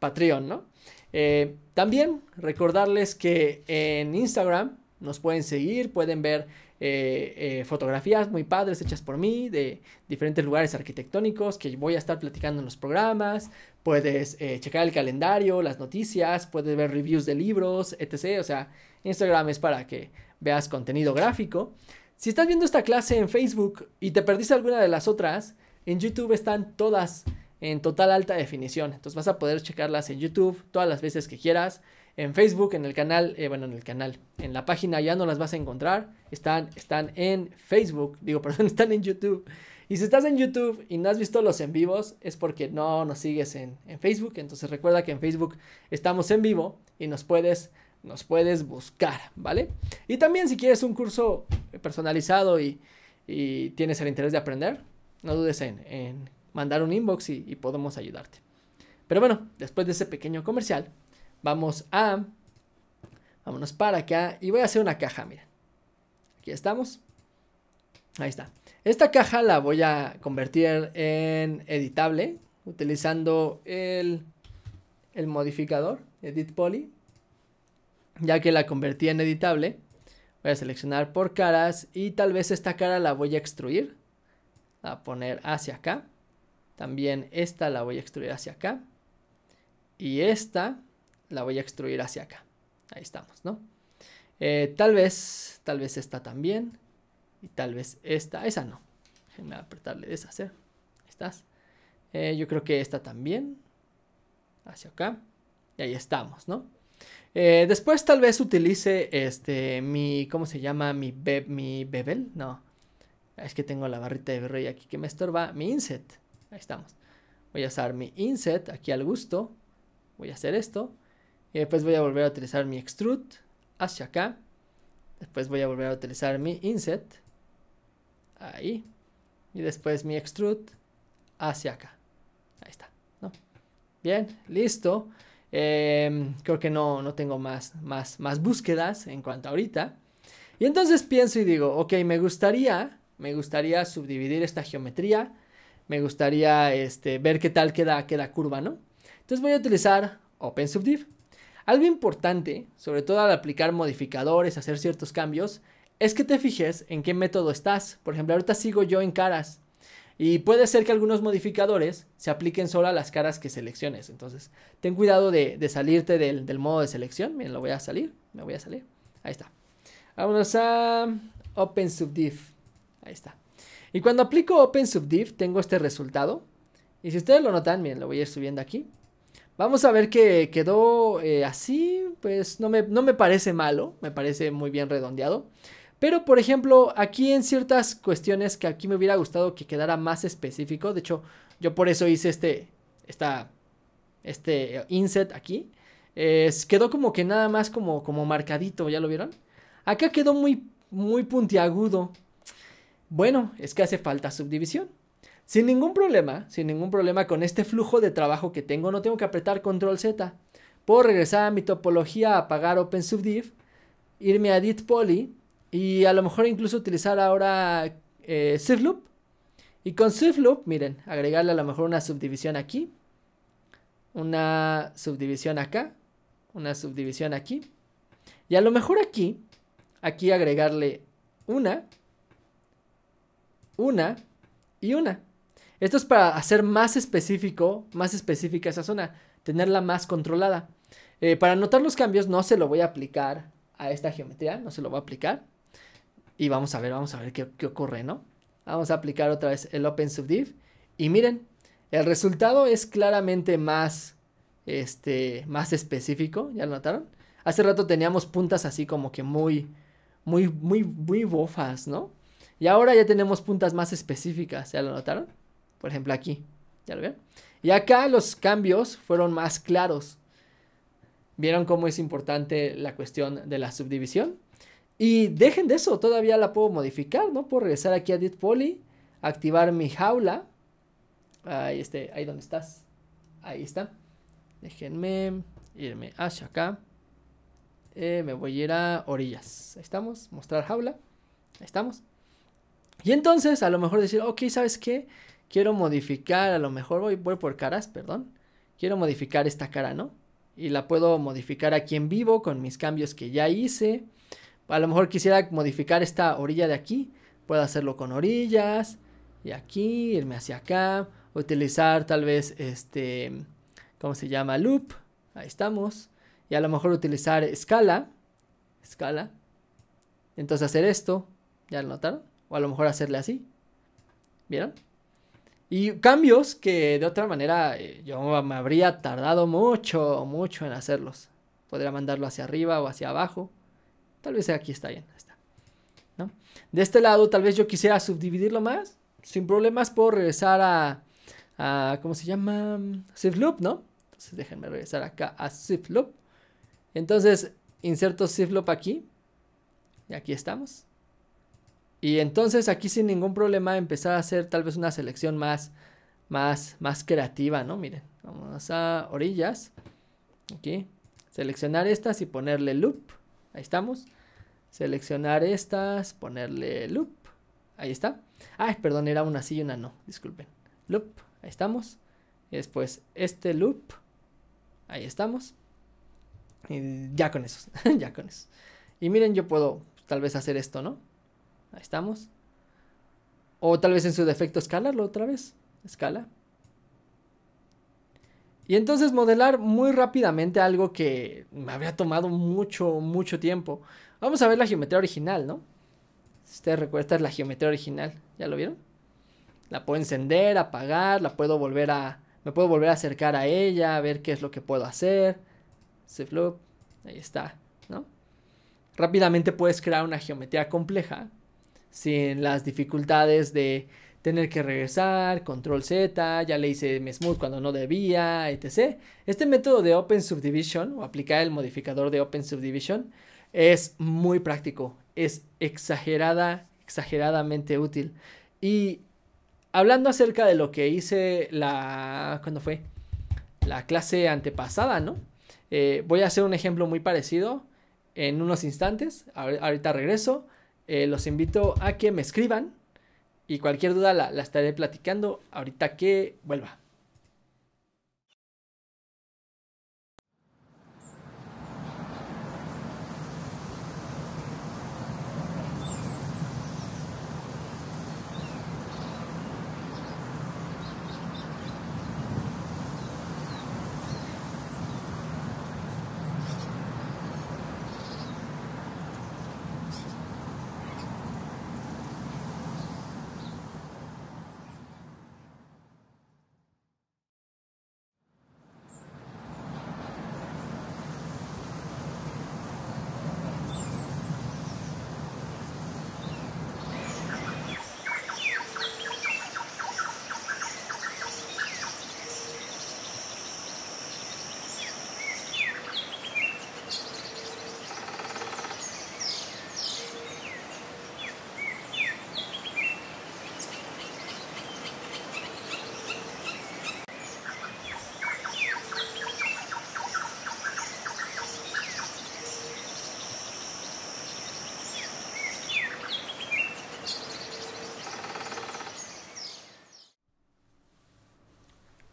Patreon, ¿no? Eh, también recordarles que en Instagram nos pueden seguir, pueden ver eh, eh, fotografías muy padres hechas por mí de diferentes lugares arquitectónicos que voy a estar platicando en los programas, puedes eh, checar el calendario, las noticias, puedes ver reviews de libros, etc. O sea, Instagram es para que veas contenido gráfico. Si estás viendo esta clase en Facebook y te perdiste alguna de las otras, en YouTube están todas en total alta definición. Entonces vas a poder checarlas en YouTube todas las veces que quieras en Facebook, en el canal, eh, bueno, en el canal, en la página ya no las vas a encontrar. Están, están en Facebook, digo, perdón, están en YouTube. Y si estás en YouTube y no has visto los en vivos, es porque no nos sigues en, Facebook. Entonces recuerda que en Facebook estamos en vivo y nos puedes, nos puedes buscar, ¿vale? Y también si quieres un curso personalizado y, tienes el interés de aprender, no dudes en, mandar un inbox y podemos ayudarte. Pero bueno, después de ese pequeño comercial, Vamos a... Vámonos para acá y voy a hacer una caja, miren. Aquí estamos. Ahí está. Esta caja la voy a convertir en editable utilizando el, el modificador edit poly. Ya que la convertí en editable, voy a seleccionar por caras y tal vez esta cara la voy a extruir. a poner hacia acá. También esta la voy a extruir hacia acá. Y esta la voy a extruir hacia acá. Ahí estamos, ¿no? Eh, tal vez, tal vez esta también. Y tal vez esta, esa no. Déjenme apretarle deshacer. Ahí estás. Eh, yo creo que esta también. Hacia acá. Y ahí estamos, ¿no? Eh, después tal vez utilice este mi, ¿cómo se llama? Mi, mi bebel, no. Es que tengo la barrita de berrey aquí que me estorba. Mi inset. Ahí estamos. Voy a usar mi inset aquí al gusto. Voy a hacer esto. Y después voy a volver a utilizar mi extrude hacia acá. Después voy a volver a utilizar mi inset. Ahí. Y después mi extrude hacia acá. Ahí está. Bien, listo. Em, creo que no, no tengo más, más, búsquedas en cuanto ahorita. Y entonces pienso y digo, ok, me gustaría, me gustaría subdividir esta geometría. Me gustaría este, ver qué tal queda, queda curva, ¿no? Entonces voy a utilizar OpenSubdiv. Algo importante, sobre todo al aplicar modificadores, hacer ciertos cambios, es que te fijes en qué método estás. Por ejemplo, ahorita sigo yo en caras. Y puede ser que algunos modificadores se apliquen solo a las caras que selecciones. Entonces, ten cuidado de, salirte del, modo de selección. Miren, lo voy a salir. Me voy a salir. Ahí está. Vámonos a Open Ahí está. Y cuando aplico Open tengo este resultado. Y si ustedes lo notan, miren, lo voy a ir subiendo aquí. Vamos a ver que quedó eh, así, pues no me, no me parece malo, me parece muy bien redondeado. Pero por ejemplo, aquí en ciertas cuestiones que aquí me hubiera gustado que quedara más específico, de hecho yo por eso hice este, esta, este inset aquí, quedó como que nada más como, como marcadito, ¿ya lo vieron? Acá quedó muy, muy puntiagudo. Bueno, es que hace falta subdivisión sin ningún problema, sin ningún problema con este flujo de trabajo que tengo, no tengo que apretar control Z. Puedo regresar a mi topología, apagar OpenSubdiv, irme a Edit poly y a lo mejor incluso utilizar ahora eh, SwiftLoop. Y con SwiftLoop, miren, agregarle a lo mejor una subdivisión aquí, una subdivisión acá, una subdivisión aquí. Y a lo mejor aquí, aquí agregarle una, una y una. Esto es para hacer más específico, más específica esa zona, tenerla más controlada. Eh, para notar los cambios no se lo voy a aplicar a esta geometría, no se lo voy a aplicar. Y vamos a ver, vamos a ver qué, ocurre, ¿no? Vamos a aplicar otra vez el Open Subdiv. Y miren, el resultado es claramente más, este, más específico, ¿ya lo notaron? Hace rato teníamos puntas así como que muy, muy, muy, muy bofas, ¿no? Y ahora ya tenemos puntas más específicas, ¿ya lo notaron? Por ejemplo, aquí. ¿Ya lo ven? Y acá los cambios fueron más claros. ¿Vieron cómo es importante la cuestión de la subdivisión? Y dejen de eso, todavía la puedo modificar, ¿no? Puedo regresar aquí a Edit Poly, activar mi jaula. Ahí, este, ahí donde estás. Ahí está. Déjenme irme hacia acá. Eh, me voy a ir a orillas. Ahí estamos, mostrar jaula. Ahí estamos. Y entonces, a lo mejor decir, ok, ¿sabes qué? quiero modificar, a lo mejor voy, voy por caras, perdón, quiero modificar esta cara, ¿no? Y la puedo modificar aquí en vivo con mis cambios que ya hice. A lo mejor quisiera modificar esta orilla de aquí, puedo hacerlo con orillas y aquí, irme hacia acá, utilizar tal vez este, ¿cómo se llama? Loop, ahí estamos. Y a lo mejor utilizar escala, escala. Entonces hacer esto, ¿ya lo notaron? O a lo mejor hacerle así, ¿vieron? Y cambios que de otra manera eh, yo me habría tardado mucho, mucho en hacerlos. Podría mandarlo hacia arriba o hacia abajo. Tal vez aquí está bien. Está. ¿no? De este lado tal vez yo quisiera subdividirlo más. Sin problemas puedo regresar a... a ¿Cómo se llama? Shift Loop, ¿no? Entonces déjenme regresar acá a Swift Loop. Entonces inserto Shift Loop aquí. Y aquí estamos. Y entonces aquí sin ningún problema empezar a hacer tal vez una selección más, más, más creativa, ¿no? Miren, vamos a orillas. Aquí. Seleccionar estas y ponerle loop. Ahí estamos. Seleccionar estas, ponerle loop. Ahí está. Ay, perdón, era una sí y una no. Disculpen. Loop. Ahí estamos. Y después este loop. Ahí estamos. Y ya con eso. ya con eso. Y miren, yo puedo tal vez hacer esto, ¿no? Ahí estamos. O tal vez en su defecto escalarlo otra vez. Escala. Y entonces modelar muy rápidamente algo que me había tomado mucho, mucho tiempo. Vamos a ver la geometría original, ¿no? Si ustedes recuerdan, es la geometría original. ¿Ya lo vieron? La puedo encender, apagar, la puedo volver a... Me puedo volver a acercar a ella, a ver qué es lo que puedo hacer. Sifloop, ahí está, ¿no? Rápidamente puedes crear una geometría compleja sin las dificultades de tener que regresar, control Z, ya le hice mi cuando no debía, etc. Este método de Open Subdivision o aplicar el modificador de Open Subdivision es muy práctico, es exagerada, exageradamente útil. Y hablando acerca de lo que hice la, ¿cuándo fue? La clase antepasada, ¿no? Eh, voy a hacer un ejemplo muy parecido en unos instantes, ahorita regreso. Eh, los invito a que me escriban y cualquier duda la, la estaré platicando ahorita que vuelva.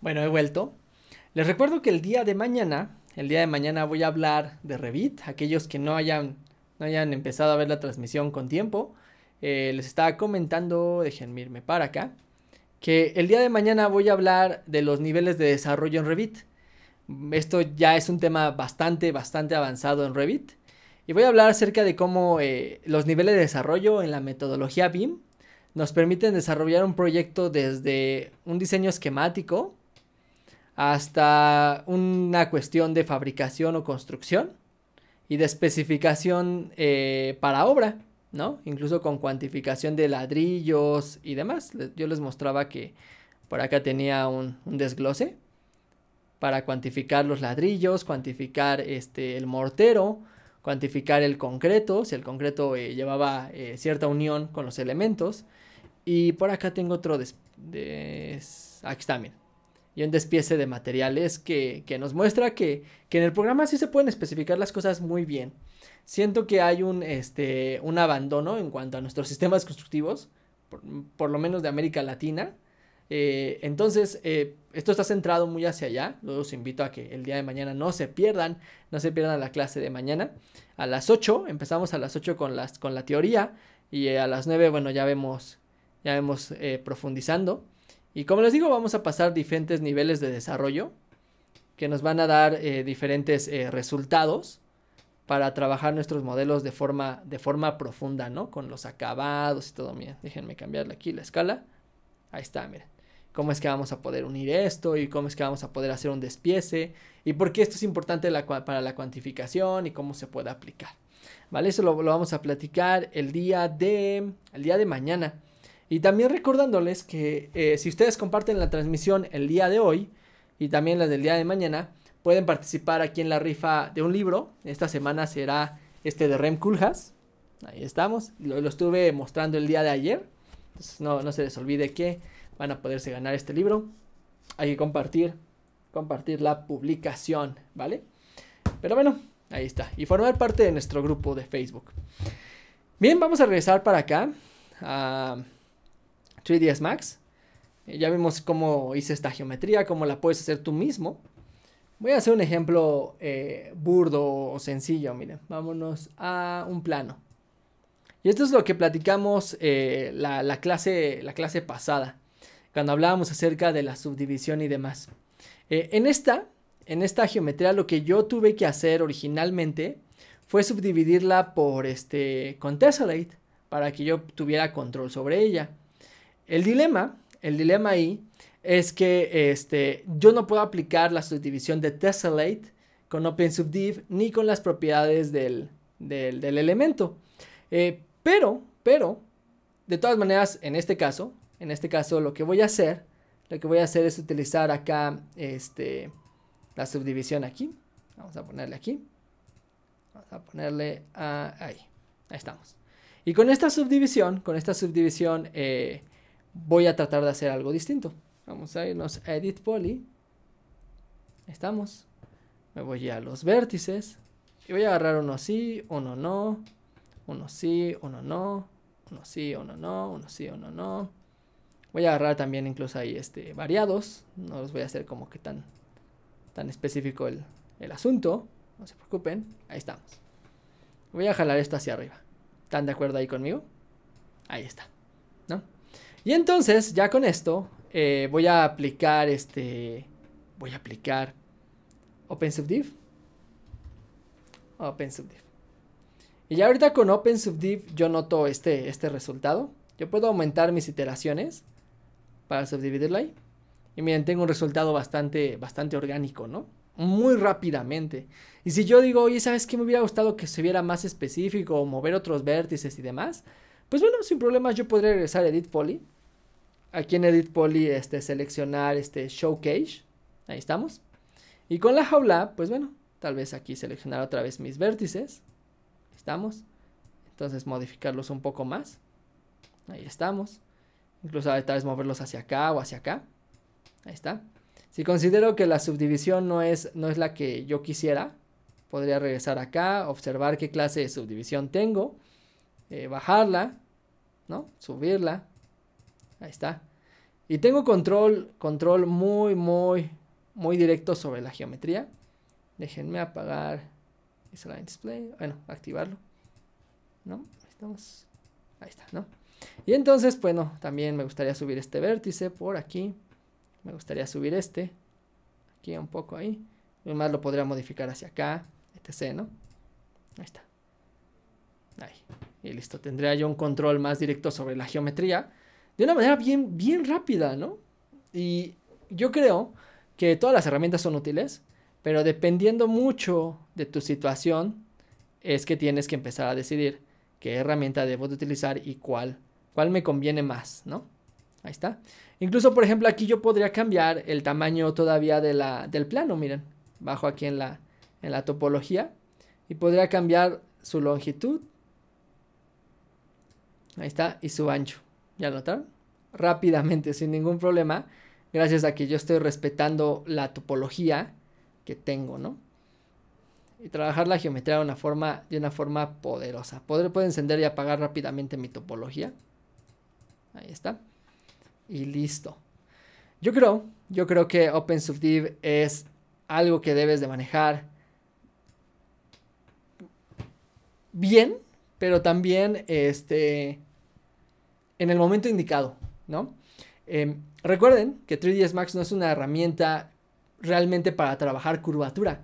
Bueno, he vuelto. Les recuerdo que el día de mañana, el día de mañana voy a hablar de Revit. Aquellos que no hayan, no hayan empezado a ver la transmisión con tiempo, eh, les estaba comentando, déjenme irme para acá, que el día de mañana voy a hablar de los niveles de desarrollo en Revit. Esto ya es un tema bastante, bastante avanzado en Revit. Y voy a hablar acerca de cómo eh, los niveles de desarrollo en la metodología BIM nos permiten desarrollar un proyecto desde un diseño esquemático hasta una cuestión de fabricación o construcción y de especificación eh, para obra, ¿no? Incluso con cuantificación de ladrillos y demás. Yo les mostraba que por acá tenía un, desglose para cuantificar los ladrillos, cuantificar este, el mortero, cuantificar el concreto, si el concreto eh, llevaba eh, cierta unión con los elementos. Y por acá tengo otro... Des, aquí está, y un despiece de materiales que, nos muestra que, en el programa sí se pueden especificar las cosas muy bien. Siento que hay un, este, un abandono en cuanto a nuestros sistemas constructivos, por, lo menos de América Latina. Eh, entonces, eh, esto está centrado muy hacia allá. Los invito a que el día de mañana no se pierdan, no se pierdan la clase de mañana. A las 8, empezamos a las 8 con, las, con la teoría y a las 9, bueno, ya vemos, ya vemos eh, profundizando. Y como les digo, vamos a pasar diferentes niveles de desarrollo que nos van a dar eh, diferentes eh, resultados para trabajar nuestros modelos de forma, de forma profunda, ¿no? Con los acabados y todo. Miren, déjenme cambiarle aquí la escala. Ahí está, miren. ¿Cómo es que vamos a poder unir esto? ¿Y cómo es que vamos a poder hacer un despiece? ¿Y por qué esto es importante para la cuantificación y cómo se puede aplicar? ¿Vale? Eso lo, vamos a platicar el día de, el día de mañana. Y también recordándoles que eh, si ustedes comparten la transmisión el día de hoy y también las del día de mañana, pueden participar aquí en la rifa de un libro. Esta semana será este de Rem Koolhaas. Ahí estamos. Lo, estuve mostrando el día de ayer. Entonces no, no se les olvide que van a poderse ganar este libro. Hay que compartir, compartir la publicación, ¿vale? Pero bueno, ahí está. Y formar parte de nuestro grupo de Facebook. Bien, vamos a regresar para acá. 3ds Max. Eh, ya vimos cómo hice esta geometría, cómo la puedes hacer tú mismo. Voy a hacer un ejemplo eh, burdo o sencillo, miren. Vámonos a un plano. Y esto es lo que platicamos eh, la, clase, la clase pasada, cuando hablábamos acerca de la subdivisión y demás. en, esta, en esta geometría lo que yo tuve que hacer originalmente fue subdividirla por este, con Tessellate para que yo tuviera control sobre ella. El dilema, el dilema ahí es que este, yo no puedo aplicar la subdivisión de tessellate con OpenSubdiv ni con las propiedades del, elemento. Eh, pero, pero, de todas maneras, en este caso, en este caso lo que voy a hacer, lo que voy a hacer es utilizar acá este, la subdivisión aquí. Vamos a ponerle aquí. Vamos a ponerle ahí. Ahí estamos. Y con esta subdivisión, con esta subdivisión eh, voy a tratar de hacer algo distinto. Vamos a irnos a Edit Poly. Estamos. Me voy a los vértices. Y voy a agarrar uno sí, uno no. Uno sí, uno no. Uno sí, uno no. Uno sí, uno no. Voy a agarrar también incluso ahí este, variados. No los voy a hacer como que tan, tan específico el, el asunto. No se preocupen. Ahí estamos. Voy a jalar esto hacia arriba. ¿Están de acuerdo ahí conmigo? Ahí está. ¿No? Y entonces, ya con esto, eh, voy a aplicar este. Voy a aplicar OpenSubDiv. OpenSubDiv. Y ya ahorita con OpenSubDiv yo noto este, este resultado. Yo puedo aumentar mis iteraciones para subdividirla ahí. Y miren, tengo un resultado bastante, bastante orgánico, ¿no? Muy rápidamente. Y si yo digo, oye, ¿sabes qué? Me hubiera gustado que se viera más específico o mover otros vértices y demás. Pues bueno, sin problemas yo podría regresar a Edit Poly aquí en Edit Poly este, seleccionar este Showcase. Ahí estamos. Y con la jaula, pues bueno, tal vez aquí seleccionar otra vez mis vértices. Ahí estamos. Entonces modificarlos un poco más. Ahí estamos. Incluso tal vez moverlos hacia acá o hacia acá. Ahí está. Si considero que la subdivisión no es, no es la que yo quisiera, podría regresar acá, observar qué clase de subdivisión tengo, eh, bajarla, ¿no? Subirla, Ahí está. Y tengo control, control muy, muy, muy directo sobre la geometría. Déjenme apagar Display. Bueno, activarlo. ¿No? Ahí estamos. Ahí está, ¿no? Y entonces, bueno, también me gustaría subir este vértice por aquí. Me gustaría subir este. Aquí un poco ahí. más lo podría modificar hacia acá. Este C ¿no? Ahí está. Ahí. Y listo. Tendría yo un control más directo sobre la geometría de una manera bien, bien rápida, ¿no? Y yo creo que todas las herramientas son útiles, pero dependiendo mucho de tu situación, es que tienes que empezar a decidir qué herramienta debo utilizar y cuál, cuál me conviene más, ¿no? Ahí está. Incluso, por ejemplo, aquí yo podría cambiar el tamaño todavía de la, del plano, miren. Bajo aquí en la, en la topología y podría cambiar su longitud. Ahí está, y su ancho. ¿Ya notaron? Rápidamente, sin ningún problema, gracias a que yo estoy respetando la topología que tengo, ¿no? Y trabajar la geometría de una forma, de una forma poderosa. podré puedo encender y apagar rápidamente mi topología. Ahí está. Y listo. Yo creo, yo creo que OpenSubDiv es algo que debes de manejar bien, pero también este en el momento indicado, ¿no? Em, recuerden que 3ds Max no es una herramienta realmente para trabajar curvatura.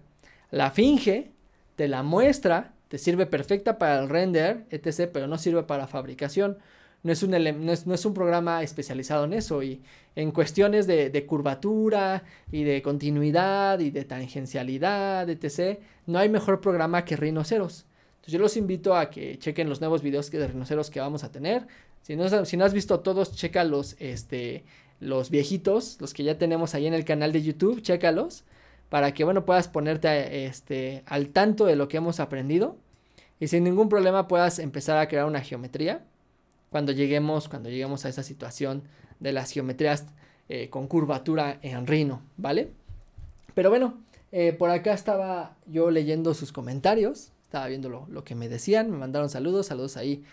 La finge, te la muestra, te sirve perfecta para el render, etc., pero no sirve para fabricación. No es, un no, es, un, programa especializado en eso y en cuestiones de, curvatura y de continuidad y de tangencialidad, etc. No hay mejor programa que Rhinoceros. Entonces yo los invito a que chequen los nuevos videos que de Rhinoceros que vamos a tener. Si no, has visto todos, chécalos, este, los viejitos, los que ya tenemos ahí en el canal de YouTube, chécalos, para que, bueno, puedas ponerte este, al tanto de lo que hemos aprendido y sin ningún problema puedas empezar a crear una geometría cuando lleguemos, cuando lleguemos a esa situación de las geometrías eh, con curvatura en Rhino, ¿vale? Pero bueno, eh, por acá estaba yo leyendo sus comentarios, estaba viendo lo, lo que me decían, me mandaron saludos, saludos ahí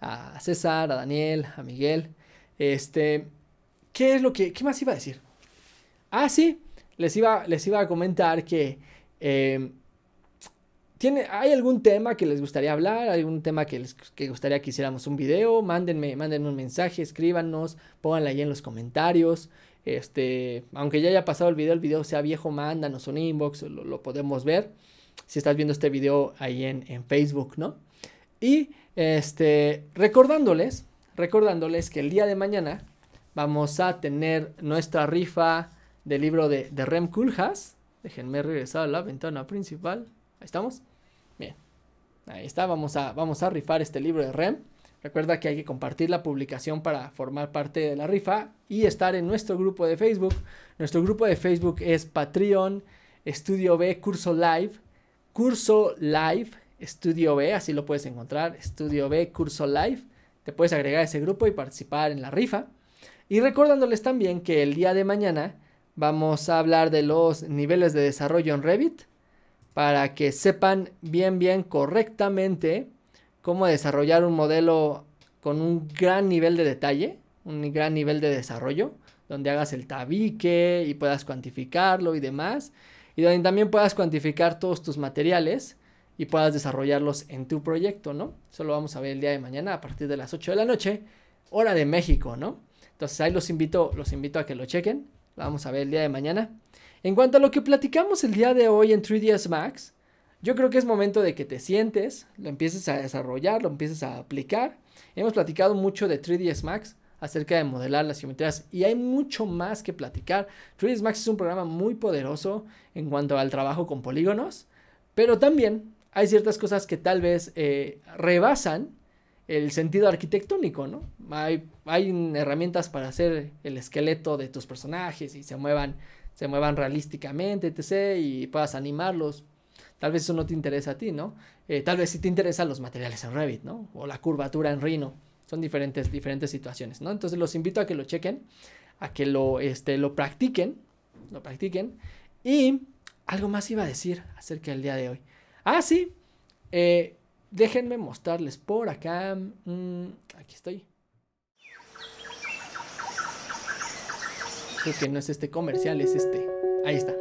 a César, a Daniel, a Miguel. Este, ¿qué es lo que, qué más iba a decir? Ah, sí, les iba, les iba a comentar que em, tiene, hay algún tema que les gustaría hablar, algún tema que les gustaría que hiciéramos un video, mándenme, mándenme un mensaje, escríbanos, pónganla ahí en los comentarios. Este, aunque ya haya pasado el video, el video sea viejo, mándanos un inbox, lo, podemos ver. Si estás viendo este video ahí en, Facebook, ¿no? Y este, recordándoles, recordándoles que el día de mañana vamos a tener nuestra rifa del libro de, Rem Koolhaas. Déjenme regresar a la ventana principal. Ahí estamos. Bien. Ahí está. Vamos a, vamos a rifar este libro de Rem. Recuerda que hay que compartir la publicación para formar parte de la rifa y estar en nuestro grupo de Facebook. Nuestro grupo de Facebook es Patreon, Estudio B, Curso Live, Curso Live Estudio B, así lo puedes encontrar, Estudio B, Curso Live, te puedes agregar a ese grupo y participar en la rifa. Y recordándoles también que el día de mañana vamos a hablar de los niveles de desarrollo en Revit para que sepan bien, bien correctamente cómo desarrollar un modelo con un gran nivel de detalle, un gran nivel de desarrollo, donde hagas el tabique y puedas cuantificarlo y demás, y donde también puedas cuantificar todos tus materiales y puedas desarrollarlos en tu proyecto, ¿no? Eso lo vamos a ver el día de mañana a partir de las 8 de la noche, hora de México, ¿no? Entonces ahí los invito, los invito a que lo chequen. Lo vamos a ver el día de mañana. En cuanto a lo que platicamos el día de hoy en 3ds Max, yo creo que es momento de que te sientes, lo empieces a desarrollar, lo empieces a aplicar. Hemos platicado mucho de 3ds Max acerca de modelar las geometrías y hay mucho más que platicar. 3ds Max es un programa muy poderoso en cuanto al trabajo con polígonos, pero también hay ciertas cosas que tal vez eh, rebasan el sentido arquitectónico, ¿no? Hay, herramientas para hacer el esqueleto de tus personajes y se muevan, se muevan realísticamente, etc. Y puedas animarlos. Tal vez eso no te interesa a ti, ¿no? Eh, tal vez sí te interesan los materiales en Revit, ¿no? O la curvatura en Rhino. Son diferentes, diferentes situaciones, ¿no? Entonces los invito a que lo chequen, a que lo, este, lo practiquen, lo practiquen. Y algo más iba a decir acerca del día de hoy. Ah, sí. Eh, déjenme mostrarles por acá. Mm, aquí estoy. Creo que no es este comercial, es este. Ahí está.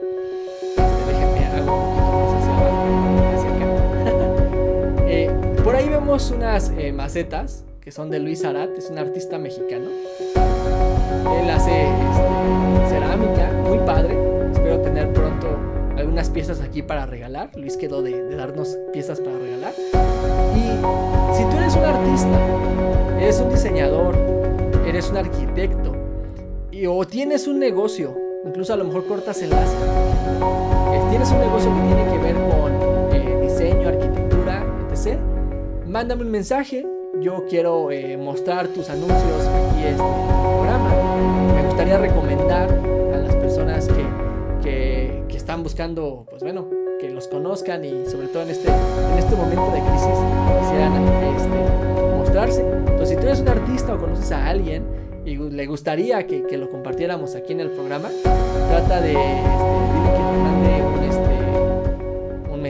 Déjenme eh, por ahí vemos unas eh, macetas que son de Luis Arat, es un artista mexicano. Él hace este, cerámica piezas aquí para regalar. Luis quedó de, darnos piezas para regalar. Y si tú eres un artista, eres un diseñador, eres un arquitecto y, o tienes un negocio, incluso a lo mejor cortas el asco eh, tienes un negocio que tiene que ver con eh, diseño, arquitectura, etc., mándame un mensaje. Yo quiero eh, mostrar tus anuncios aquí en este programa. Me gustaría recomendar están buscando, pues bueno, que los conozcan y sobre todo en este, en este momento de crisis quisieran este, mostrarse. Entonces, si tú eres un artista o conoces a alguien y le gustaría que, que lo compartiéramos aquí en el programa, trata de este,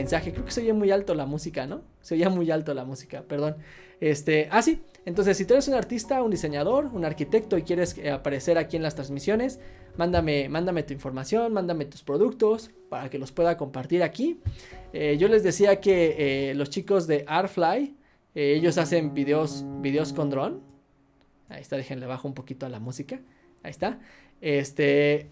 Creo que se oye muy alto la música, ¿no? Se oía muy alto la música, perdón. Este, ah, sí. Entonces, si tú eres un artista, un diseñador, un arquitecto y quieres eh, aparecer aquí en las transmisiones, mándame, mándame tu información, mándame tus productos para que los pueda compartir aquí. Eh, yo les decía que eh, los chicos de Artfly, ellos hacen videos, videos con dron. Ahí está, déjenle bajo un poquito a la música. Ahí está. Este,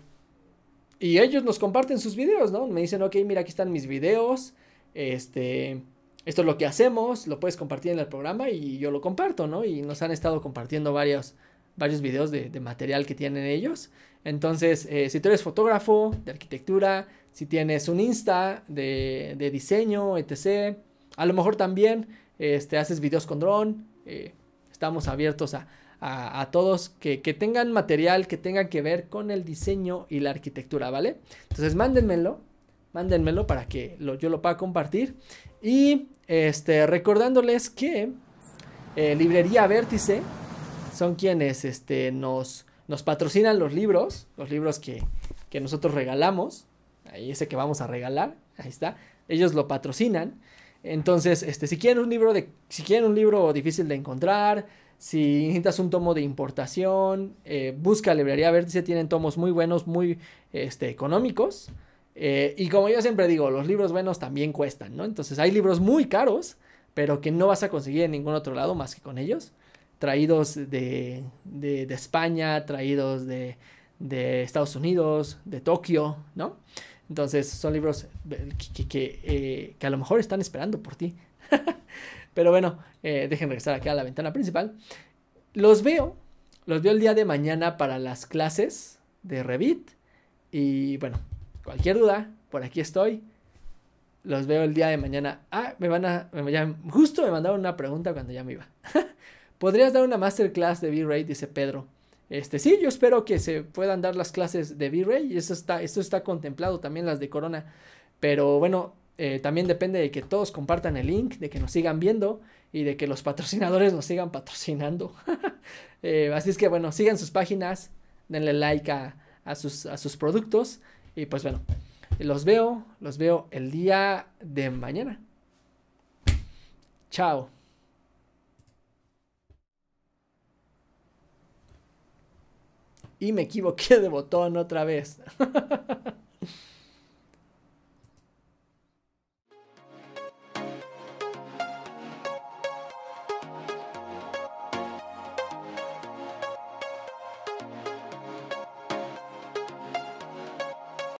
y ellos nos comparten sus videos, ¿no? Me dicen, ok, mira, aquí están mis videos este, esto es lo que hacemos, lo puedes compartir en el programa y yo lo comparto, ¿no? Y nos han estado compartiendo varios, varios videos de, material que tienen ellos. Entonces, eh, si tú eres fotógrafo de arquitectura, si tienes un Insta de, diseño, etc., a lo mejor también este, haces videos con dron, eh, estamos abiertos a, todos que, que, tengan material que tenga que ver con el diseño y la arquitectura, ¿vale? Entonces mándenmelo mándenmelo para que yo lo pueda compartir. Y este, recordándoles que eh, Librería Vértice son quienes este, nos, patrocinan los libros, los libros que, nosotros regalamos, ahí ese que vamos a regalar, ahí está, ellos lo patrocinan. Entonces, este, si quieren un libro de, si quieren un libro difícil de encontrar, si necesitas un tomo de importación, eh, busca Librería Vértice, tienen tomos muy buenos, muy económicos. Eh, y como yo siempre digo, los libros buenos también cuestan, ¿no? Entonces hay libros muy caros, pero que no vas a conseguir en ningún otro lado más que con ellos. Traídos de, España, traídos de, Estados Unidos, de Tokio, ¿no? Entonces son libros eh, que, a lo mejor están esperando por ti. pero bueno, déjenme eh, dejen regresar aquí a la ventana principal. Los veo, los veo el día de mañana para las clases de Revit. Y bueno, cualquier duda, por aquí estoy. Los veo el día de mañana. Ah, me van a. Me, justo me mandaron una pregunta cuando ya me iba. ¿Podrías dar una masterclass de V-Ray? Dice Pedro. Este, sí, yo espero que se puedan dar las clases de V-Ray. Eso está, esto está contemplado también las de Corona. Pero bueno, eh, también depende de que todos compartan el link, de que nos sigan viendo y de que los patrocinadores nos sigan patrocinando. Eh, así es que bueno, sigan sus páginas, denle like a, a, sus, a sus productos y pues bueno, los veo, los veo el día de mañana. Chao. Y me equivoqué de botón otra vez.